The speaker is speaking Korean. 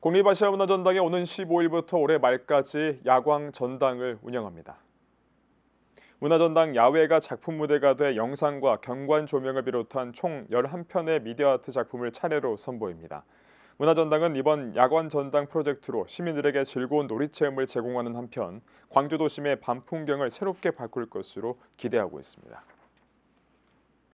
공립아시아문화전당이 오는 15일부터 올해 말까지 야광 전당을 운영합니다. 문화전당 야외가 작품 무대가 돼 영상과 경관 조명을 비롯한 총 11편의 미디어 아트 작품을 차례로 선보입니다. 문화전당은 이번 야광 전당 프로젝트로 시민들에게 즐거운 놀이체험을 제공하는 한편 광주 도심의 밤 풍경을 새롭게 바꿀 것으로 기대하고 있습니다.